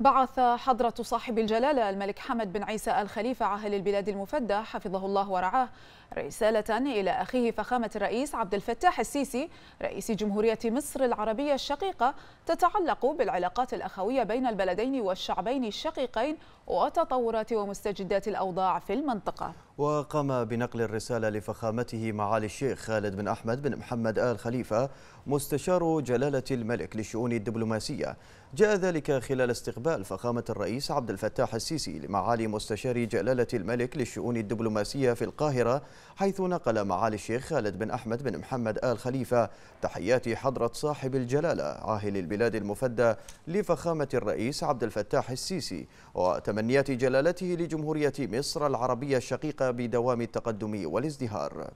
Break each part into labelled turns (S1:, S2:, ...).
S1: بعث حضرة صاحب الجلالة الملك حمد بن عيسى الخليفة عاهل البلاد المفدى حفظه الله ورعاه رسالة إلى أخيه فخامة الرئيس عبد الفتاح السيسي رئيس جمهورية مصر العربية الشقيقة تتعلق بالعلاقات الأخوية بين البلدين والشعبين الشقيقين وتطورات ومستجدات الأوضاع في المنطقة
S2: وقام بنقل الرسالة لفخامته معالي الشيخ خالد بن أحمد بن محمد آل خليفة مستشار جلالة الملك للشؤون الدبلوماسية جاء ذلك خلال استقبال فخامة الرئيس عبد الفتاح السيسي لمعالي مستشار جلالة الملك للشؤون الدبلوماسية في القاهرة حيث نقل معالي الشيخ خالد بن أحمد بن محمد آل خليفة تحيات حضرة صاحب الجلالة عاهل البلاد المفدى لفخامة الرئيس عبد الفتاح السيسي وتمنيات جلالته لجمهورية مصر العربية الشقيقة بدوام التقدم والازدهار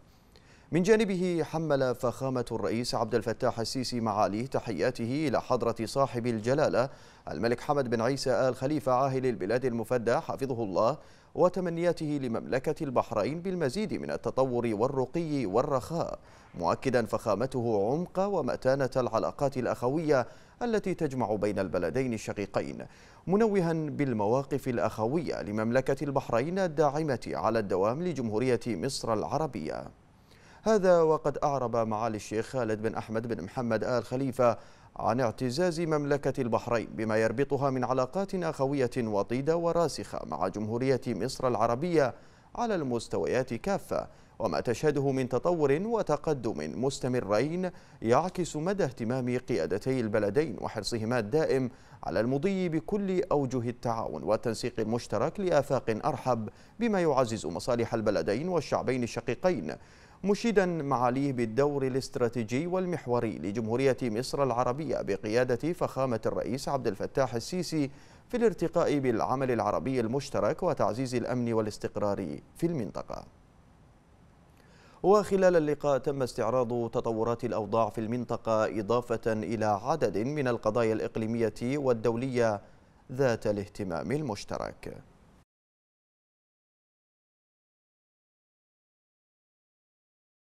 S2: من جانبه حمل فخامة الرئيس عبد الفتاح السيسي معاليه تحياته إلى حضرة صاحب الجلالة الملك حمد بن عيسى آل خليفة عاهل البلاد المفدى حفظه الله وتمنياته لمملكة البحرين بالمزيد من التطور والرقي والرخاء مؤكدا فخامته عمق ومتانة العلاقات الأخوية التي تجمع بين البلدين الشقيقين منوها بالمواقف الأخوية لمملكة البحرين الداعمة على الدوام لجمهورية مصر العربية هذا وقد أعرب معالي الشيخ خالد بن أحمد بن محمد آل خليفة عن اعتزاز مملكة البحرين بما يربطها من علاقات أخوية وطيدة وراسخة مع جمهورية مصر العربية على المستويات كافة وما تشهده من تطور وتقدم مستمرين يعكس مدى اهتمام قيادتي البلدين وحرصهما الدائم على المضي بكل أوجه التعاون والتنسيق المشترك لآفاق أرحب بما يعزز مصالح البلدين والشعبين الشقيقين مشيدا معاليه بالدور الاستراتيجي والمحوري لجمهورية مصر العربية بقيادة فخامة الرئيس عبد الفتاح السيسي في الارتقاء بالعمل العربي المشترك وتعزيز الأمن والاستقرار في المنطقة وخلال اللقاء تم استعراض تطورات الأوضاع في المنطقة إضافة إلى عدد من القضايا الإقليمية والدولية
S1: ذات الاهتمام المشترك